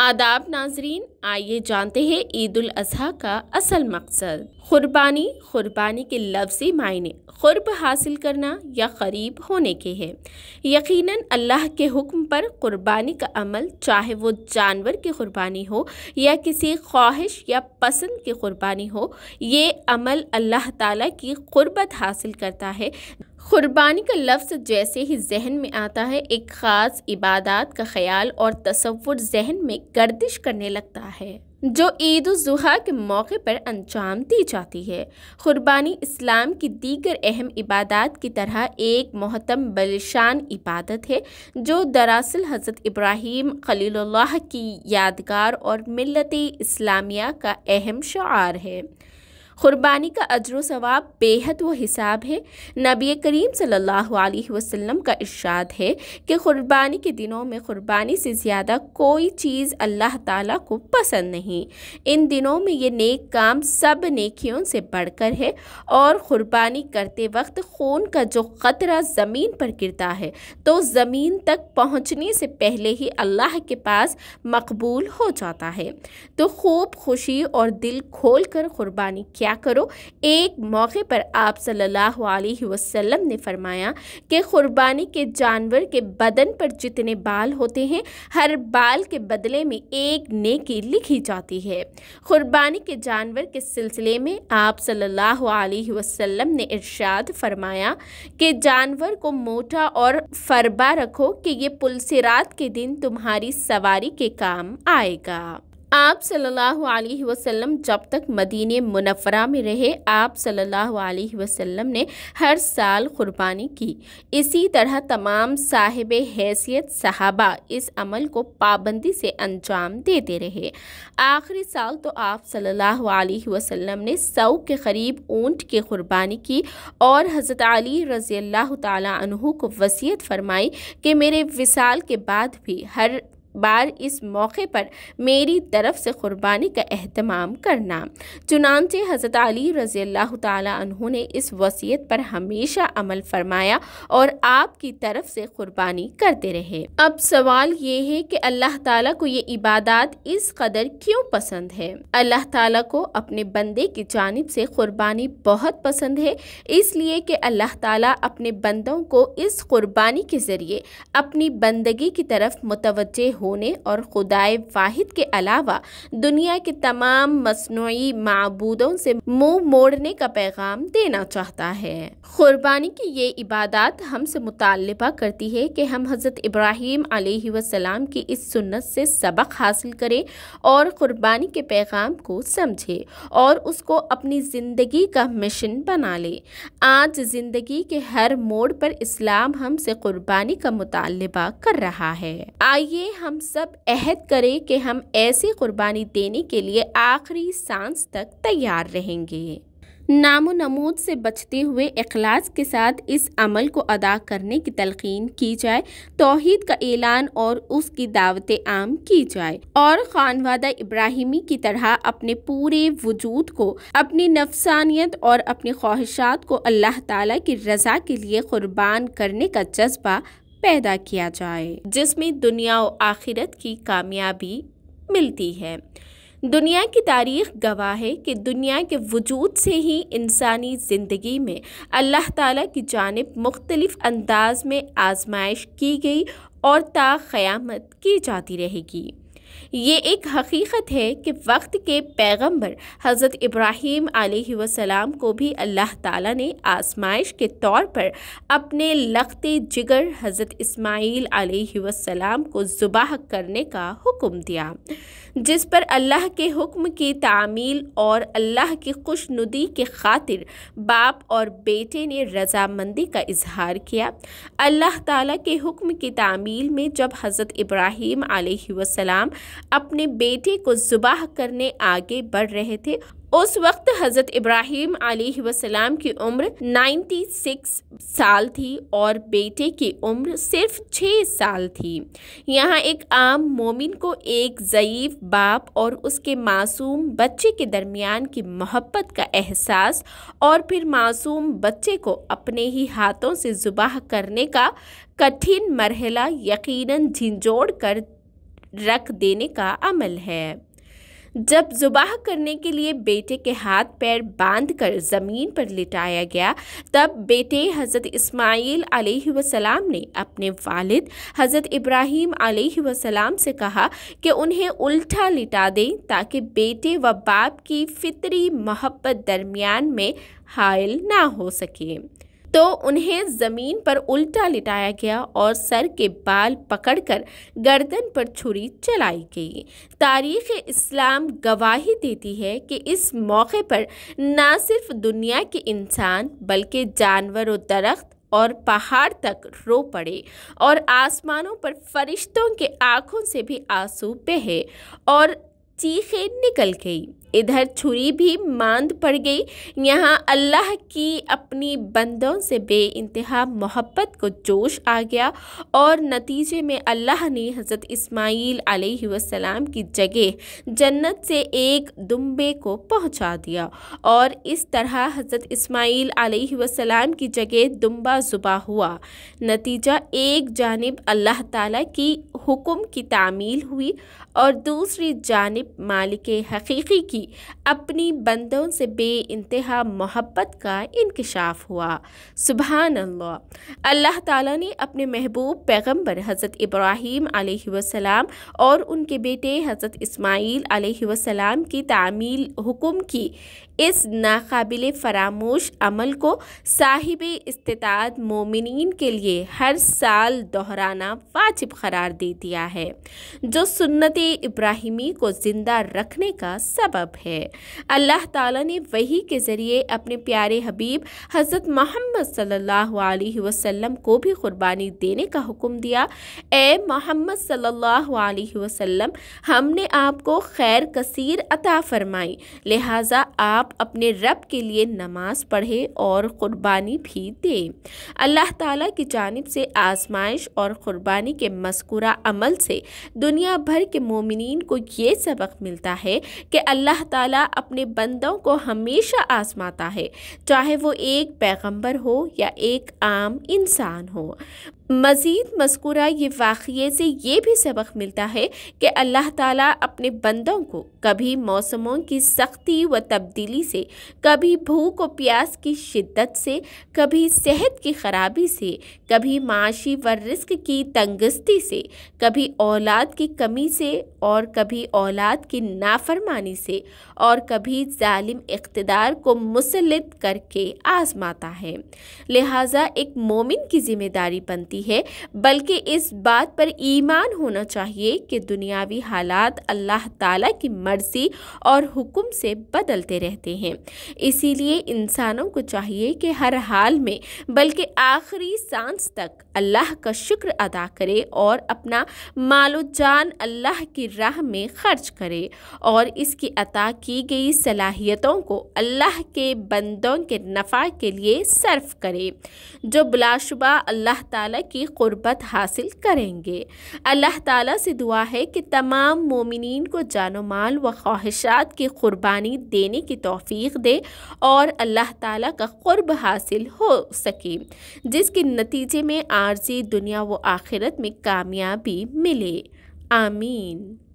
आदाब नाजरीन आइए जानते हैं ईद उल अजहा का असल मकसद कुर्बानी कुर्बानी के लफ्ज़ी मायने खुरब हासिल करना या करीब होने के है यकीनन अल्लाह के हुक्म पर कुर्बानी का अमल चाहे वो जानवर की कुर्बानी हो या किसी ख्वाहिश या पसंद की कुर्बानी हो ये अमल अल्लाह ताला की क़ुरबत हासिल करता है क़ुरबानी का लफ्ज़ जैसे ही जहन में आता है एक ख़ास इबादत का ख्याल और तस्वुर जहन में गर्दिश करने लगता है जो ईद उजुहा के मौके पर अंजाम दी जाती है क़ुरबानी इस्लाम की दीगर अहम इबादत की तरह एक महत्म बलशान इबादत है जो दरअसल हज़रत इब्राहीम खलील्ला की यादगार और मिलत इस्लामिया का अहम शार है क़ुरबानी का अजर सवाब बेहद व हिसाब है नबी करीम सल्लल्लाहु अलैहि वसल्लम का इरशाद है कि क़ुरबानी के दिनों में क़ुरबानी से ज़्यादा कोई चीज़ अल्लाह ताला को पसंद नहीं इन दिनों में ये नेक काम सब नेकियों से बढ़कर है और क़ुरबानी करते वक्त खून का जो ख़तरा ज़मीन पर गिरता है तो ज़मीन तक पहुँचने से पहले ही अल्लाह के पास मकबूल हो जाता है तो खूब खुशी और दिल खोल कर क़ुरबानी क्या क्या करो एक मौके पर आप सल्लल्लाहु अलैहि वसल्लम ने फरमाया कि कुर्बानी के जानवर के बदन पर जितने बाल होते हैं हर बाल के बदले में एक नेकी लिखी जाती है कुर्बानी के जानवर के सिलसिले में आप सल्लल्लाहु अलैहि वसल्लम ने इरशाद फरमाया कि जानवर को मोटा और फरबा रखो कि ये पुलसिरात के दिन तुम्हारी सवारी के काम आएगा आप सल्लल्लाहु अलैहि वसल्लम जब तक मदीने मुनवरा में रहे आप सल्लल्लाहु अलैहि वसल्लम ने हर साल क़ुरबानी की इसी तरह तमाम साहिब हैसियत सहाबा इस अमल को पाबंदी से अंजाम देते रहे आखिरी साल तो आप सल्लल्लाहु अलैहि वसल्लम ने सौ के करीब ऊँट की क़ुरबानी की और हज़रत अली रज़ी अल्लाह तहु को वसीयत फ़रमाई कि मेरे विसाल के बाद भी हर बार इस मौके पर मेरी तरफ से क़ुरबानी का अहतमाम करना चुनानचे हज़रत अली रज़ी अल्लाह तहों ने इस वसीयत पर हमेशा अमल फरमाया और आपकी तरफ से क़ुरबानी करते रहे अब सवाल ये है कि अल्लाह ताला को ये इबादत इस कदर क्यों पसंद है अल्लाह ताला को अपने बंदे की जानब से क़ुरबानी बहुत पसंद है इसलिए कि अल्लाह ताला अपने बंदों को इस क़ुरबानी के ज़रिए अपनी बंदगी की तरफ मुतवजह होने और खुदाए वाहिद के अलावा दुनिया के तमाम मसनू मबूदों से मुंह मोड़ने का पैगाम देना चाहता है कुरबानी की ये इबादत हमसे मुतालबा करती है कि हम हज़रत इब्राहिम आसमाम की इस सुन्नत से सबक हासिल करें और क़ुरबानी के पैगाम को समझे और उसको अपनी ज़िंदगी का मिशन बना ले आज ज़िंदगी के हर मोड़ पर इस्लाम हमसे क़ुरबानी का मुतालबा कर रहा है आइए हम हम सब अहद करें कि हम ऐसी कुर्बानी देने के लिए आखिरी सांस तक तैयार रहेंगे नामो नमूद से बचते हुए अखलास के साथ इस अमल को अदा करने की तलखीन की जाए तोहद का ऐलान और उसकी दावत आम की जाए और खानवादा इब्राहिमी की तरह अपने पूरे वजूद को अपनी नफसानियत और अपनी ख्वाहिशात को अल्लाह ताला की रज़ा के लिए क़ुरबान करने का जज्बा पैदा किया जाए जिसमें दुनिया व आखिरत की कामयाबी मिलती है दुनिया की तारीख गवाह है कि दुनिया के वजूद से ही इंसानी ज़िंदगी में अल्लाह ताला की जानब मुख्तलिफ़ अंदाज में आजमाइश की गई और ता क़यामत की जाती रहेगी ये एक हकीकत है कि वक्त के पैगंबर हज़रत इब्राहीम आसमाम को भी अल्लाह ताला ने आसमाइश के तौर पर अपने लखते जिगर हज़रत इस्माईल आसमाम को ज़ुबाह करने का हुक्म दिया जिस पर अल्लाह के हुक्म की तामील और अल्लाह की खुशनुदी के खातिर बाप और बेटे ने रजामंदी का इजहार किया अल्लाह ताला के हुक्म की तामील में जब हज़रत इब्राहीम आसमाम अपने बेटे को जुबाह करने आगे बढ़ रहे थे उस वक्त हज़रत इब्राहिम वसलाम की उम्र 96 साल थी और बेटे की उम्र सिर्फ 6 साल थी यहाँ एक आम मोमिन को एक ज़यीफ़ बाप और उसके मासूम बच्चे के दरमियान की मोहब्बत का एहसास और फिर मासूम बच्चे को अपने ही हाथों से जुबाह करने का कठिन मरहला यकीनन झिंझोड़ कर रख देने का अमल है जब जुबाह करने के लिए बेटे के हाथ पैर बांध कर ज़मीन पर लिटाया गया तब बेटे हज़रत इस्माइल सलाम ने अपने वालिद हज़रत इब्राहिम सलाम से कहा कि उन्हें उल्टा लिटा दें ताकि बेटे व बाप की फितरी मोहब्बत दरमियान में हायल ना हो सके तो उन्हें ज़मीन पर उल्टा लिटाया गया और सर के बाल पकड़कर गर्दन पर छुरी चलाई गई तारीख़ इस्लाम गवाही देती है कि इस मौके पर ना सिर्फ दुनिया के इंसान बल्कि जानवर और दरख्त और पहाड़ तक रो पड़े और आसमानों पर फरिश्तों के आँखों से भी आंसू बहे और चीखें निकल गई इधर छुरी भी मांद पड़ गई यहाँ अल्लाह की अपनी बंदों से बे इंतहा मोहब्बत को जोश आ गया और नतीजे में अल्लाह ने हज़रत इस्माइल आसमाम की जगह जन्नत से एक दुम्बे को पहुँचा दिया और इस तरह हज़रत इस्माइल आसमाम की जगह दुम्बा जुबा हुआ नतीजा एक जानब अल्लाह ताला की हुकुम की तामील हुई और दूसरी जानब मालिक हकीकी की अपनी बंदों से बे इंतहा मोहब्बत का इंकशाफ हुआ सुबहान अल्लाह अल्लाह ताला ने अपने महबूब पैगंबर हज़रत इब्राहीम वसलाम और उनके बेटे हज़रत इस्माईल वसलाम की तामील हुकुम की इस नाकबिल फरामोश अमल को साहिब इस्तात मोमिन के लिए हर साल दोहराना वाजिब करार दे दिया है जो सुन्नत इब्राहिमी को ज़िंदा रखने का सबब है अल्लाह ताला ने वही के ज़रिए अपने प्यारे हबीब हज़रत मोहम्मद सल्लल्लाहु अलैहि वसल्लम को भी कुर्बानी देने का हुक्म दिया ए मोहम्मद सल्लल्लाहु अलैहि वसल्लम हमने आपको खैर कसीर अता फरमाई लिहाजा आप अपने रब के लिए नमाज पढ़े और कुर्बानी भी दें अल्लाह ताला की जानब से आजमाइश और क़ुरबानी के मस्कुरा अमल से दुनिया भर के मोमिन को ये सबक मिलता है कि अल्लाह ताला अपने बंदों को हमेशा आजमाता है चाहे वो एक पैगंबर हो या एक आम इंसान हो मज़ीद मस्कुरा ये वाक़े से ये भी सबक मिलता है कि अल्लाह ताला अपने बंदों को कभी मौसमों की सख्ती व तब्दीली से कभी भूख व प्यास की शिद्दत से कभी सेहत की ख़राबी से कभी माशी व रिस्क की तंगस्ती से कभी औलाद की कमी से और कभी औलाद की नाफरमानी से और कभी जालिम इकतदार को मुसलित करके आजमाता है लिहाजा एक मोमिन की ज़िम्मेदारी बनती रही है बल्कि इस बात पर ईमान होना चाहिए कि दुनियावी हालात अल्लाह ताला की मर्ज़ी और हुक्म से बदलते रहते हैं इसीलिए इंसानों को चाहिए कि हर हाल में बल्कि आखिरी सांस तक अल्लाह का शुक्र अदा करे और अपना मालो जान अल्लाह की राह में खर्च करे और इसकी अता की गई सलाहियतों को अल्लाह के बंदों के नफ़ा के लिए सर्फ करे जो बुलाशुबा अल्लाह ताला की क़ुरबत हासिल करेंगे अल्लाह ताला से दुआ है कि तमाम मोमिन को जानो माल व ख्वाहिशात की क़ुरबानी देने की तोफ़ी दे और अल्लाह ताला का क़ुरब हासिल हो सके जिसके नतीजे में आर्जी दुनिया व आखिरत में कामयाबी मिले आमीन